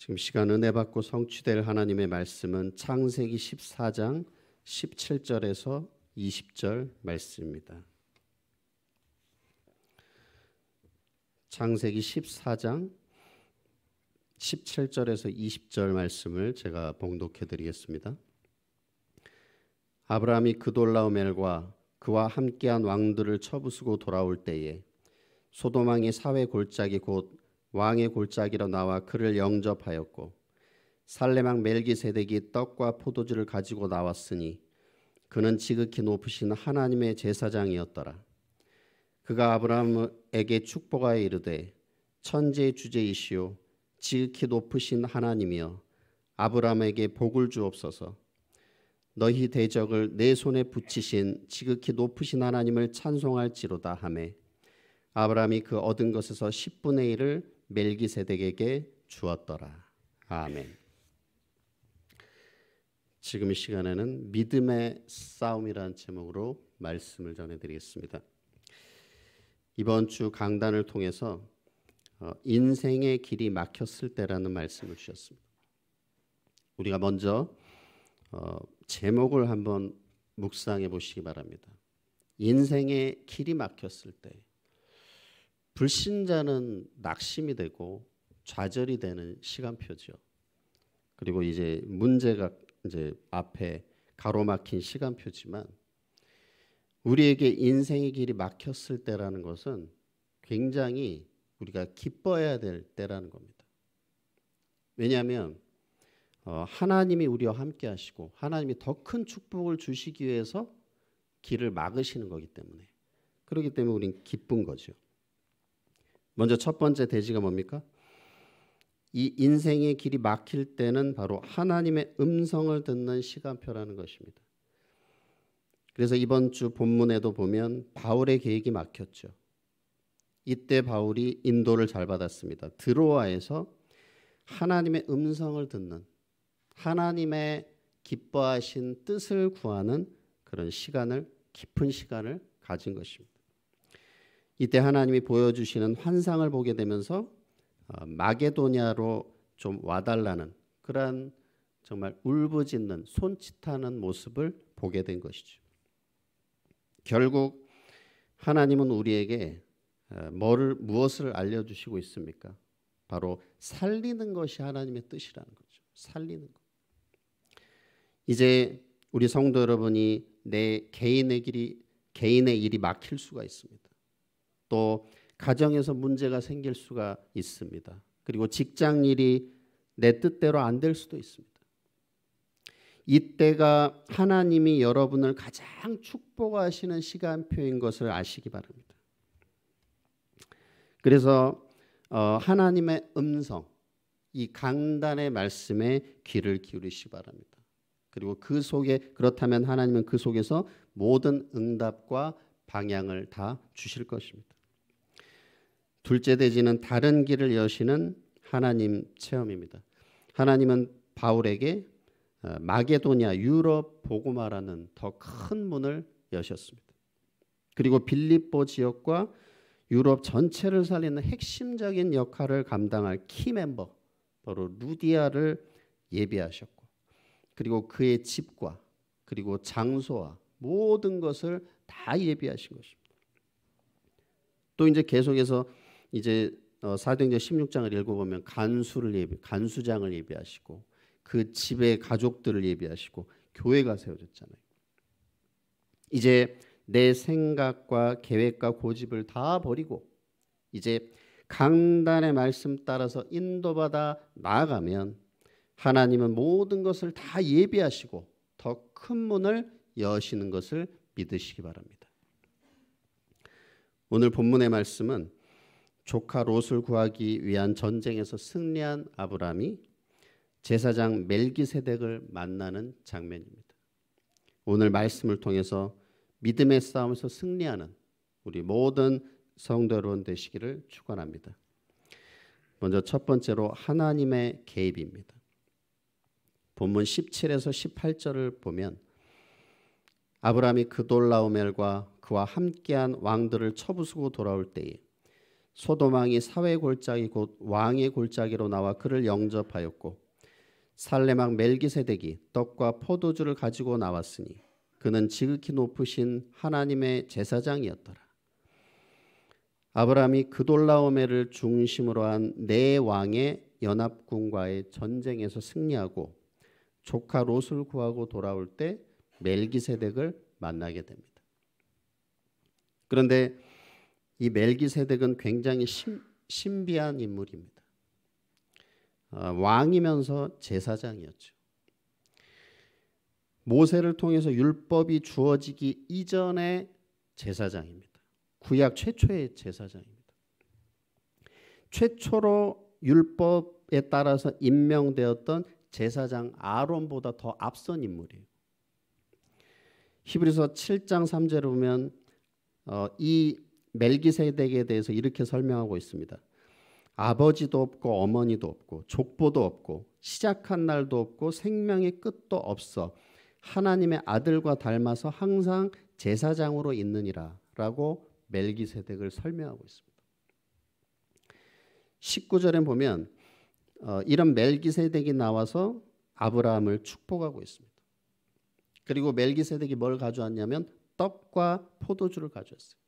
지금 시간 은내 받고 성취될 하나님의 말씀은 창세기 14장 17절에서 20절 말씀입니다. 창세기 14장 17절에서 20절 말씀을 제가 봉독해 드리겠습니다. 아브라함이 그돌라오멜과 그와 함께한 왕들을 처부수고 돌아올 때에 소돔왕의 사회 골짜기 곧 왕의 골짜기로 나와 그를 영접하였고 살레망 멜기세덱이 떡과 포도주를 가지고 나왔으니 그는 지극히 높으신 하나님의 제사장이었더라. 그가 아브라함에게 축복하여 이르되 천지의 주제이시오 지극히 높으신 하나님이여 아브라함에게 복을 주옵소서. 너희 대적을 내 손에 붙이신 지극히 높으신 하나님을 찬송할지로다 하매 아브라함이 그 얻은 것에서 10분의 1을 멜기세덱에게 주었더라. 아멘. 지금 이 시간에는 믿음의 싸움이라는 제목으로 말씀을 전해드리겠습니다. 이번 주 강단을 통해서 어, 인생의 길이 막혔을 때라는 말씀을 주셨습니다. 우리가 먼저 어, 제목을 한번 묵상해 보시기 바랍니다. 인생의 길이 막혔을 때 불신자는 낙심이 되고 좌절이 되는 시간표죠. 그리고 이제 문제가 이제 앞에 가로막힌 시간표지만 우리에게 인생의 길이 막혔을 때라는 것은 굉장히 우리가 기뻐해야 될 때라는 겁니다. 왜냐하면 어, 하나님이 우리와 함께 하시고 하나님이 더 큰 축복을 주시기 위해서 길을 막으시는 거기 때문에 그렇기 때문에 우리는 기쁜 거죠. 먼저 첫 번째 대지가 뭡니까? 이 인생의 길이 막힐 때는 바로 하나님의 음성을 듣는 시간표라는 것입니다. 그래서 이번 주 본문에도 보면 바울의 계획이 막혔죠. 이때 바울이 인도를 잘 받았습니다. 드로아에서 하나님의 음성을 듣는 하나님의 기뻐하신 뜻을 구하는 그런 시간을 깊은 시간을 가진 것입니다. 이때 하나님이 보여주시는 환상을 보게 되면서 어, 마게도냐로 좀 와달라는 그러한 정말 울부짖는 손짓하는 모습을 보게 된 것이죠. 결국 하나님은 우리에게 어, 뭐를 무엇을 알려주시고 있습니까? 바로 살리는 것이 하나님의 뜻이라는 거죠. 살리는 것. 이제 우리 성도 여러분이 내 개인의 길이 개인의 일이 막힐 수가 있습니다. 또 가정에서 문제가 생길 수가 있습니다. 그리고 직장 일이 내 뜻대로 안 될 수도 있습니다. 이때가 하나님이 여러분을 가장 축복하시는 시간표인 것을 아시기 바랍니다. 그래서 어, 하나님의 음성, 이 강단의 말씀에 귀를 기울이시 바랍니다. 그리고 그 속에 그렇다면 하나님은 그 속에서 모든 응답과 방향을 다 주실 것입니다. 둘째 대지는 다른 길을 여시는 하나님 체험입니다. 하나님은 바울에게 어, 마게도냐 유럽 보고마라는 더 큰 문을 여셨습니다. 그리고 빌립보 지역과 유럽 전체를 살리는 핵심적인 역할을 감당할 키멤버 바로 루디아를 예비하셨고 그리고 그의 집과 그리고 장소와 모든 것을 다 예비하신 것입니다. 또 이제 계속해서 이제 어, 사도행전 16장을 읽어보면 간수를 예비, 간수장을 예비하시고 그 집의 가족들을 예비하시고 교회가 세워졌잖아요. 이제 내 생각과 계획과 고집을 다 버리고 이제 강단의 말씀 따라서 인도받아 나아가면 하나님은 모든 것을 다 예비하시고 더 큰 문을 여시는 것을 믿으시기 바랍니다. 오늘 본문의 말씀은 조카 롯을 구하기 위한 전쟁에서 승리한 아브라함이 제사장 멜기세덱을 만나는 장면입니다. 오늘 말씀을 통해서 믿음의 싸움에서 승리하는 우리 모든 성도 여러분 되시기를 축원합니다. 먼저 첫 번째로 하나님의 개입입니다. 본문 17에서 18절을 보면 아브라함이 그돌라오멜과 그와 함께한 왕들을 처부수고 돌아올 때에 소도망이 사회 골짜기 곧 왕의 골짜기로 나와 그를 영접하였고 살레막 멜기세덱이 떡과 포도주를 가지고 나왔으니 그는 지극히 높으신 하나님의 제사장이었더라. 아브라함이 그돌라오메를 중심으로 한 네 왕의 연합군과의 전쟁에서 승리하고 조카 롯을 구하고 돌아올 때 멜기세덱을 만나게 됩니다. 그런데 이 멜기세덱은 굉장히 신, 신비한 인물입니다. 아, 왕이면서 제사장이었죠. 모세를 통해서 율법이 주어지기 이전의 제사장입니다. 구약 최초의 제사장입니다. 최초로 율법에 따라서 임명되었던 제사장 아론보다 더 앞선 인물이에요. 히브리서 7장 3절을 보면 어, 이 멜기세덱에 대해서 이렇게 설명하고 있습니다. 아버지도 없고 어머니도 없고 족보도 없고 시작한 날도 없고 생명의 끝도 없어 하나님의 아들과 닮아서 항상 제사장으로 있느니라라고 멜기세덱을 설명하고 있습니다. 19절에 보면 어, 이런 멜기세덱이 나와서 아브라함을 축복하고 있습니다. 그리고 멜기세덱이 뭘 가져왔냐면 떡과 포도주를 가져왔어요.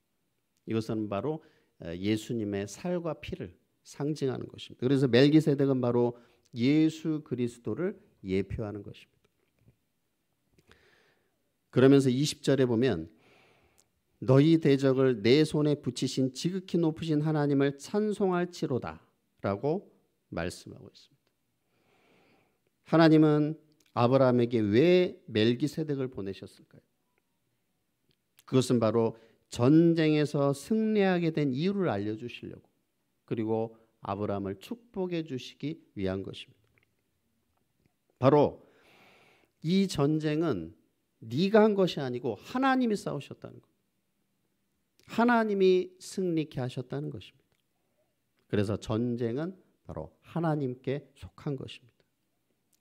이것은 바로 예수님의 살과 피를 상징하는 것입니다. 그래서 멜기세덱은 바로 예수 그리스도를 예표하는 것입니다. 그러면서 20절에 보면 너희 대적을 내 손에 붙이신 지극히 높으신 하나님을 찬송할지로다라고 말씀하고 있습니다. 하나님은 아브라함에게 왜 멜기세덱을 보내셨을까요? 그것은 바로 전쟁에서 승리하게 된 이유를 알려주시려고 그리고 아브라함을 축복해 주시기 위한 것입니다. 바로 이 전쟁은 네가 한 것이 아니고 하나님이 싸우셨다는 것. 하나님이 승리케 하셨다는 것입니다. 그래서 전쟁은 바로 하나님께 속한 것입니다.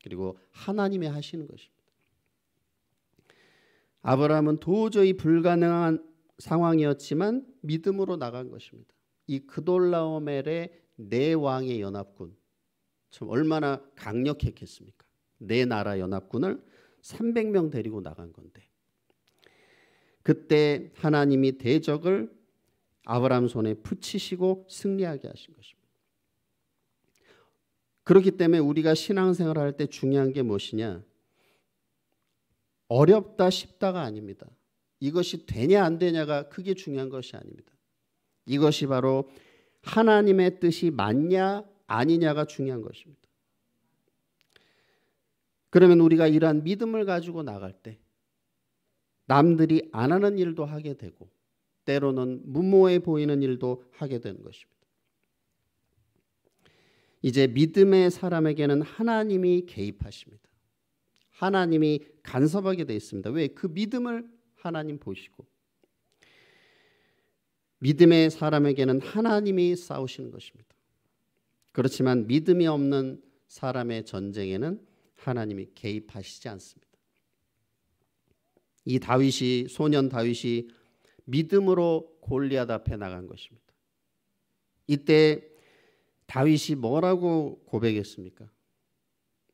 그리고 하나님이 하시는 것입니다. 아브라함은 도저히 불가능한 상황이었지만 믿음으로 나간 것입니다. 이 그돌라오멜의 네 왕의 연합군 참 얼마나 강력했겠습니까? 네 나라 연합군을 300명 데리고 나간 건데 그때 하나님이 대적을 아브람 손에 붙이시고 승리하게 하신 것입니다. 그렇기 때문에 우리가 신앙생활 할때 중요한 게 무엇이냐? 어렵다 쉽다가 아닙니다. 이것이 되냐 안 되냐가 크게 중요한 것이 아닙니다. 이것이 바로 하나님의 뜻이 맞냐 아니냐가 중요한 것입니다. 그러면 우리가 이러한 믿음을 가지고 나갈 때 남들이 안 하는 일도 하게 되고 때로는 무모해 보이는 일도 하게 되는 것입니다. 이제 믿음의 사람에게는 하나님이 개입하십니다. 하나님이 간섭하게 되어 있습니다. 왜? 그 믿음을 하나님 보시고 믿음의 사람에게는 하나님이 싸우시는 것입니다. 그렇지만 믿음이 없는 사람의 전쟁에는 하나님이 개입하시지 않습니다. 이 다윗이 소년 다윗이 믿음으로 골리앗 앞에 나간 것입니다. 이때 다윗이 뭐라고 고백했습니까?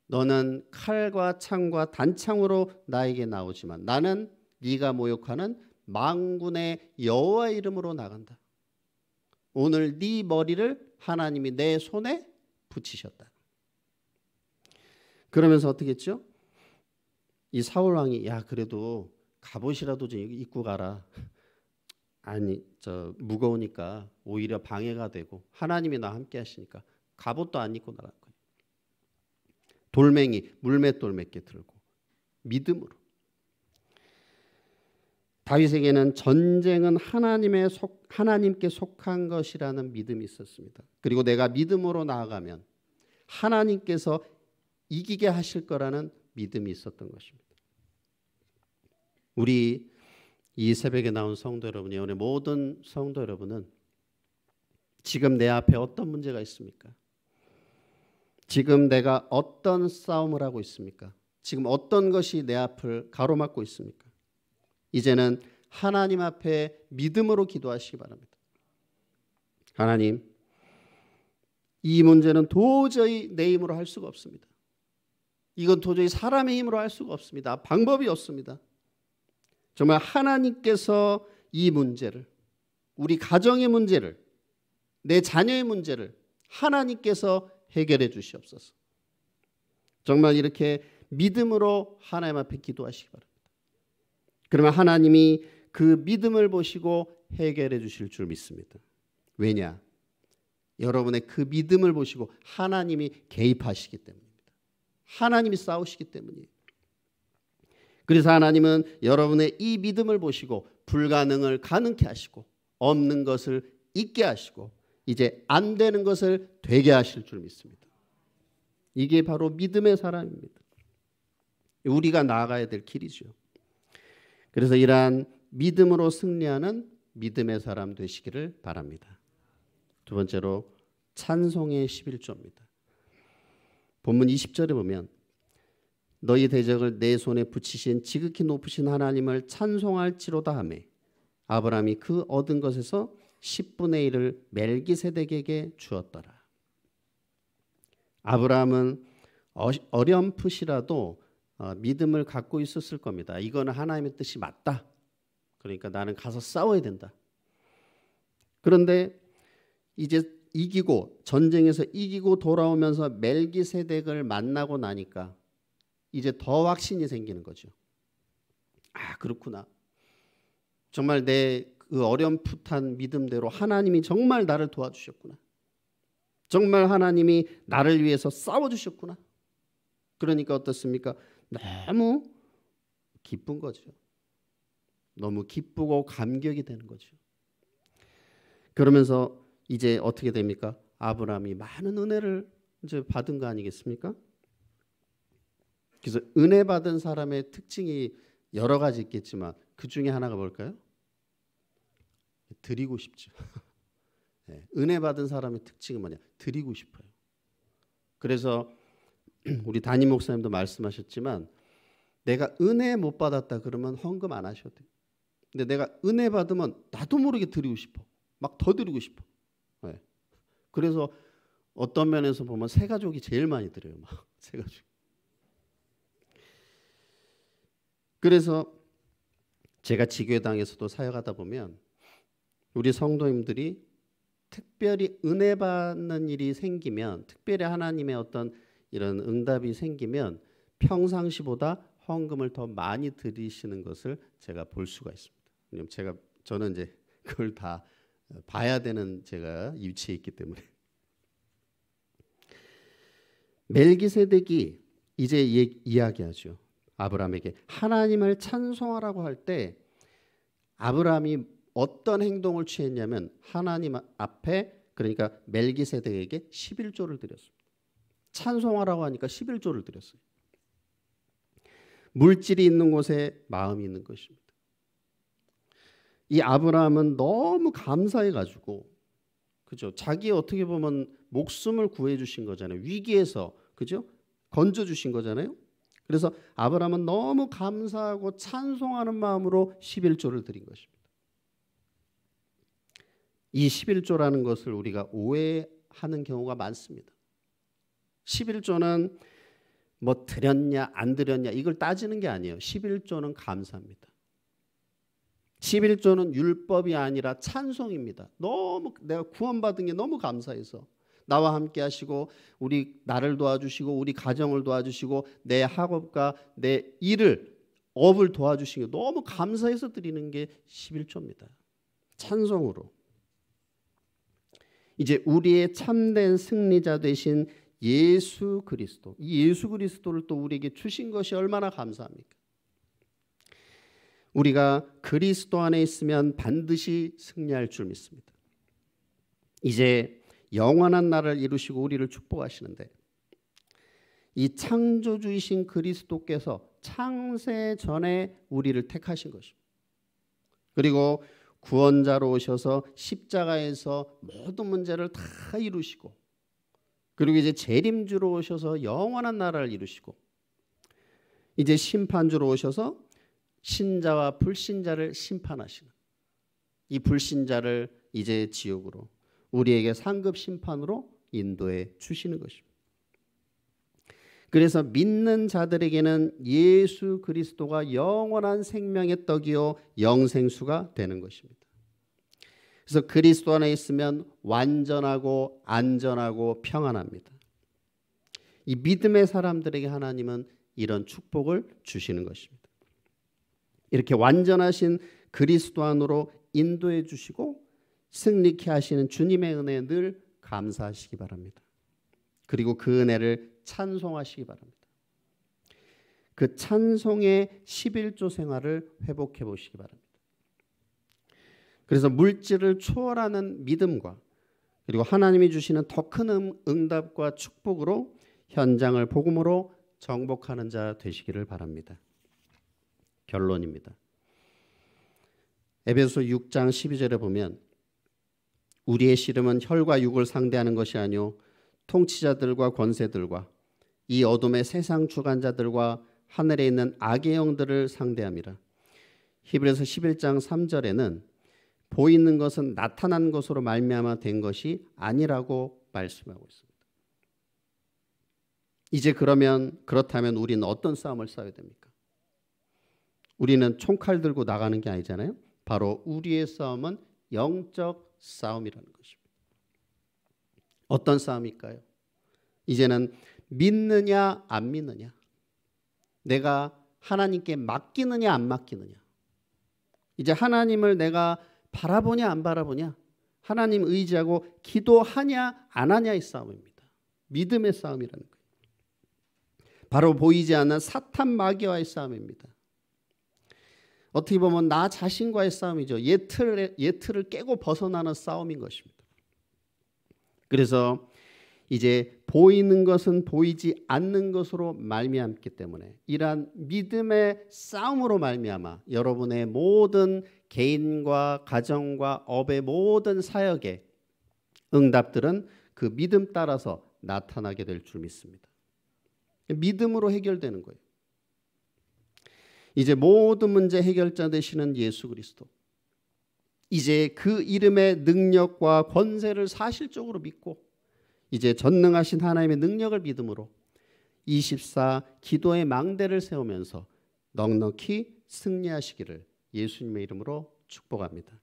너는 칼과 창과 단창으로 나에게 나오지만 나는 네가 모욕하는 망군의 여호와 이름으로 나간다. 오늘 네 머리를 하나님이 내 손에 붙이셨다. 그러면서 어떻게 했죠? 이 사울 왕이 야 그래도 갑옷이라도 좀 입고 가라. 아니 저 무거우니까 오히려 방해가 되고 하나님이 나 함께 하시니까 갑옷도 안 입고 나간 거예요. 돌멩이 물맷돌 몇개 들고 믿음으로 다윗에게는 전쟁은 하나님의 속, 하나님께 속한 것이라는 믿음이 있었습니다. 그리고 내가 믿음으로 나아가면 하나님께서 이기게 하실 거라는 믿음이 있었던 것입니다. 우리 이 새벽에 나온 성도 여러분이 오늘 모든 성도 여러분은 지금 내 앞에 어떤 문제가 있습니까? 지금 내가 어떤 싸움을 하고 있습니까? 지금 어떤 것이 내 앞을 가로막고 있습니까? 이제는 하나님 앞에 믿음으로 기도하시기 바랍니다. 하나님, 이 문제는 도저히 내 힘으로 할 수가 없습니다. 이건 도저히 사람의 힘으로 할 수가 없습니다. 방법이 없습니다. 정말 하나님께서 이 문제를, 우리 가정의 문제를, 내 자녀의 문제를 하나님께서 해결해 주시옵소서. 정말 이렇게 믿음으로 하나님 앞에 기도하시기 바랍니다. 그러면 하나님이 그 믿음을 보시고 해결해 주실 줄 믿습니다. 왜냐? 여러분의 그 믿음을 보시고 하나님이 개입하시기 때문입니다. 하나님이 싸우시기 때문이에요. 그래서 하나님은 여러분의 이 믿음을 보시고 불가능을 가능케 하시고 없는 것을 있게 하시고 이제 안 되는 것을 되게 하실 줄 믿습니다. 이게 바로 믿음의 사람입니다. 우리가 나아가야 될 길이죠. 그래서 이러한 믿음으로 승리하는 믿음의 사람 되시기를 바랍니다. 두 번째로 찬송의 11조입니다. 본문 20절에 보면 너희 대적을 내 손에 붙이신 지극히 높으신 하나님을 찬송할지로다 하며 아브라함이 그 얻은 것에서 10분의 1을 멜기세덱에게 주었더라. 아브라함은 어렴풋이라도 어, 믿음을 갖고 있었을 겁니다. 이거는 하나님의 뜻이 맞다. 그러니까 나는 가서 싸워야 된다. 그런데 이제 이기고 전쟁에서 이기고 돌아오면서 멜기세덱을 만나고 나니까 이제 더 확신이 생기는 거죠. 아 그렇구나. 정말 내 그 어렴풋한 믿음대로 하나님이 정말 나를 도와주셨구나. 정말 하나님이 나를 위해서 싸워주셨구나. 그러니까 어떻습니까? 네. 너무 기쁜 거죠. 너무 기쁘고 감격이 되는 거죠. 그러면서 이제 어떻게 됩니까? 아브라함이 많은 은혜를 이제 받은 거 아니겠습니까? 그래서 은혜 받은 사람의 특징이 여러 가지 있겠지만 그 중에 하나가 뭘까요? 드리고 싶죠. 네. 은혜 받은 사람의 특징은 뭐냐? 드리고 싶어요. 그래서 우리 담임 목사님도 말씀하셨지만 내가 은혜 못 받았다 그러면 헌금 안 하셔도 돼. 요 근데 내가 은혜 받으면 나도 모르게 드리고 싶어. 막 더 드리고 싶어. 네. 그래서 어떤 면에서 보면 새 가족이 제일 많이 드려요. 막새 가족. 그래서 제가 지교당에서도 회 사역하다 보면 우리 성도님들이 특별히 은혜 받는 일이 생기면 특별히 하나님의 어떤 이런 응답이 생기면 평상시보다 헌금을 더 많이 드리시는 것을 제가 볼 수가 있습니다. 왜냐면 제가 저는 이제 그걸 다 어, 봐야 되는 제가 위치에 있기 때문에 멜기세덱이 이제 이야기하죠. 아브라함에게 하나님을 찬송하라고 할 때 아브라함이 어떤 행동을 취했냐면 하나님 앞에 그러니까 멜기세덱에게 11조를 드렸습니다. 찬송하라고 하니까 11조를 드렸어요. 물질이 있는 곳에 마음이 있는 것입니다. 이 아브라함은 너무 감사해 가지고 그죠? 자기 어떻게 보면 목숨을 구해 주신 거잖아요. 위기에서 그죠? 건져 주신 거잖아요. 그래서 아브라함은 너무 감사하고 찬송하는 마음으로 11조를 드린 것입니다. 이 11조라는 것을 우리가 오해하는 경우가 많습니다. 11조는 뭐 드렸냐 안 드렸냐 이걸 따지는 게 아니에요. 11조는 감사합니다 11조는 율법이 아니라 찬송입니다. 너무 내가 구원받은 게 너무 감사해서 나와 함께 하시고 우리 나를 도와주시고 우리 가정을 도와주시고 내 학업과 내 일을 업을 도와주신 게 너무 감사해서 드리는 게 11조입니다. 찬송으로 이제 우리의 참된 승리자 되신 예수 그리스도. 이 예수 그리스도를 또 우리에게 주신 것이 얼마나 감사합니까? 우리가 그리스도 안에 있으면 반드시 승리할 줄 믿습니다. 이제 영원한 나라를 이루시고 우리를 축복하시는데 이 창조주이신 그리스도께서 창세 전에 우리를 택하신 것입니다. 그리고 구원자로 오셔서 십자가에서 모든 문제를 다 이루시고 그리고 이제 재림주로 오셔서 영원한 나라를 이루시고 이제 심판주로 오셔서 신자와 불신자를 심판하시는 이 불신자를 이제 지옥으로 우리에게 상급 심판으로 인도해 주시는 것입니다. 그래서 믿는 자들에게는 예수 그리스도가 영원한 생명의 떡이요 영생수가 되는 것입니다. 그래서 그리스도 안에 있으면 완전하고 안전하고 평안합니다. 이 믿음의 사람들에게 하나님은 이런 축복을 주시는 것입니다. 이렇게 완전하신 그리스도 안으로 인도해 주시고 승리케 하시는 주님의 은혜에 늘 감사하시기 바랍니다. 그리고 그 은혜를 찬송하시기 바랍니다. 그 찬송의 11조 생활을 회복해 보시기 바랍니다. 그래서 물질을 초월하는 믿음과 그리고 하나님이 주시는 더큰 음, 응답과 축복으로 현장을 복음으로 정복하는 자 되시기를 바랍니다. 결론입니다. 에베소 6장 12절에 보면 우리의 씨름은 혈과 육을 상대하는 것이 아니요 통치자들과 권세들과 이 어둠의 세상 주관자들과 하늘에 있는 악의 영들을 상대함이라. 히브리서 11장 3절에는 보이는 것은 나타난 것으로 말미암아 된 것이 아니라고 말씀하고 있습니다. 이제 그러면 그렇다면 우리는 어떤 싸움을 싸워야 됩니까? 우리는 총칼 들고 나가는 게 아니잖아요. 바로 우리의 싸움은 영적 싸움이라는 것입니다. 어떤 싸움일까요? 이제는 믿느냐 안 믿느냐. 내가 하나님께 맡기느냐 안 맡기느냐. 이제 하나님을 내가 바라보냐 안 바라보냐 하나님 의지하고 기도하냐 안 하냐의 싸움입니다. 믿음의 싸움이라는 거예요. 바로 보이지 않는 사탄 마귀와의 싸움입니다. 어떻게 보면 나 자신과의 싸움이죠. 예틀 예틀을 깨고 벗어나는 싸움인 것입니다. 그래서 이제 보이는 것은 보이지 않는 것으로 말미암기 때문에 이러한 믿음의 싸움으로 말미암아 여러분의 모든 개인과 가정과 업의 모든 사역의 응답들은 그 믿음 따라서 나타나게 될 줄 믿습니다. 믿음으로 해결되는 거예요. 이제 모든 문제 해결자 되시는 예수 그리스도. 이제 그 이름의 능력과 권세를 사실적으로 믿고 이제 전능하신 하나님의 능력을 믿음으로 24 기도의 망대를 세우면서 넉넉히 승리하시기를 예수님의 이름으로 축복합니다.